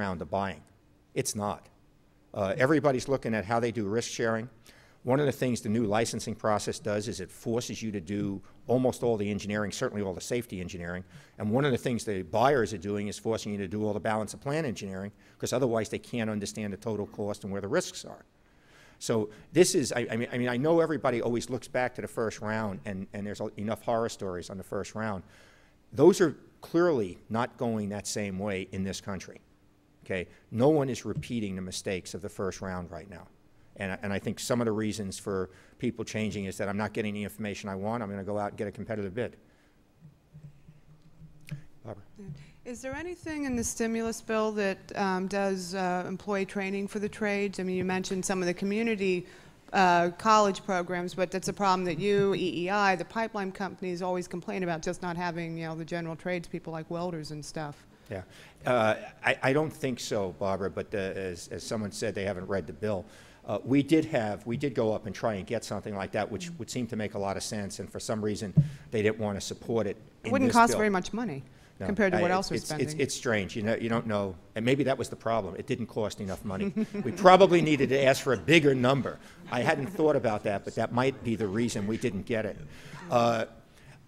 Around to buying. It's not. Uh, everybody's looking at how they do risk sharing. One of the things the new licensing process does is it forces you to do almost all the engineering, certainly all the safety engineering. And one of the things the buyers are doing is forcing you to do all the balance of plan engineering because otherwise they can't understand the total cost and where the risks are. So this is, I, I, mean, I mean, I know everybody always looks back to the first round and, and there's enough horror stories on the first round. Those are clearly not going that same way in this country. Okay, no one is repeating the mistakes of the first round right now. And, and I think some of the reasons for people changing is that I'm not getting the information I want. I'm going to go out and get a competitive bid. Barbara. Is there anything in the stimulus bill that um, does uh, employee training for the trades? I mean, you mentioned some of the community uh, college programs, but that's a problem that you, EEI, the pipeline companies always complain about, just not having, you know, the general trades people like welders and stuff. Yeah. Uh, I, I, don't think so, Barbara, but the, uh, as, as, someone said, they haven't read the bill. Uh, we did have, we did go up and try and get something like that, which would seem to make a lot of sense, and for some reason, they didn't want to support it. It wouldn't cost bill. very much money. No, compared to what else we're it's, spending. It's, it's, strange. You know, you don't know, and maybe that was the problem. It didn't cost enough money. we probably needed to ask for a bigger number. I hadn't thought about that, but that might be the reason we didn't get it. Uh,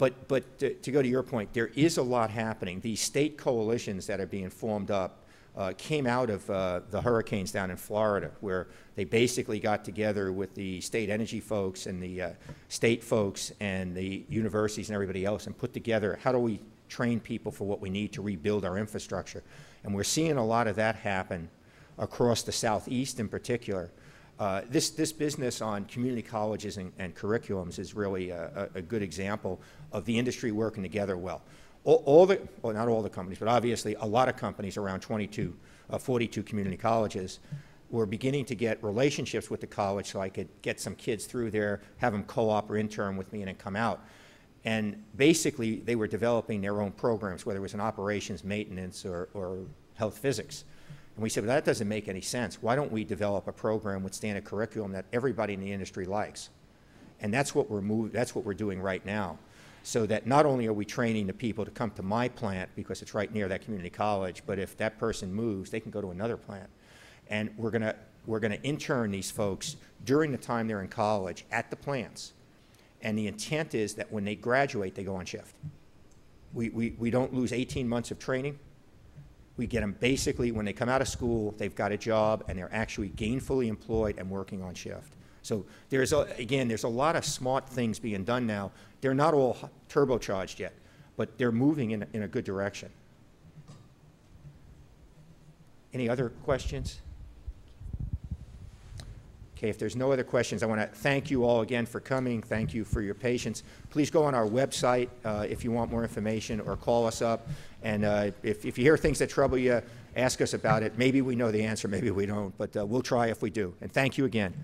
but, but to, to, go to your point, there is a lot happening. These state coalitions that are being formed up uh, came out of uh, the hurricanes down in Florida, where they basically got together with the state energy folks and the uh, state folks and the universities and everybody else and put together how do we train people for what we need to rebuild our infrastructure. And we're seeing a lot of that happen across the southeast in particular. Uh, this, this business on community colleges and, and curriculums is really a, a, good example of the industry working together well. All, all, the, well, not all the companies, but obviously a lot of companies around 22, uh, 42 community colleges were beginning to get relationships with the college so I could get some kids through there, have them co-op or intern with me and then come out. And basically, they were developing their own programs, whether it was in operations, maintenance, or, or health physics. And we said, well, that doesn't make any sense. Why don't we develop a program with standard curriculum that everybody in the industry likes? And that's what we're move, that's what we're doing right now. So that not only are we training the people to come to my plant because it's right near that community college, but if that person moves, they can go to another plant. And we're gonna we're gonna intern these folks during the time they're in college at the plants. And the intent is that when they graduate, they go on shift. We, we, we don't lose 18 months of training we get them basically when they come out of school, they've got a job and they're actually gainfully employed and working on shift. So there's a, again, there's a lot of smart things being done now. They're not all turbocharged yet, but they're moving in, in a good direction. Any other questions? Okay, if there's no other questions, I want to thank you all again for coming. Thank you for your patience. Please go on our website uh, if you want more information or call us up. And uh, if, if you hear things that trouble you, ask us about it. Maybe we know the answer, maybe we don't, but uh, we'll try if we do. And thank you again.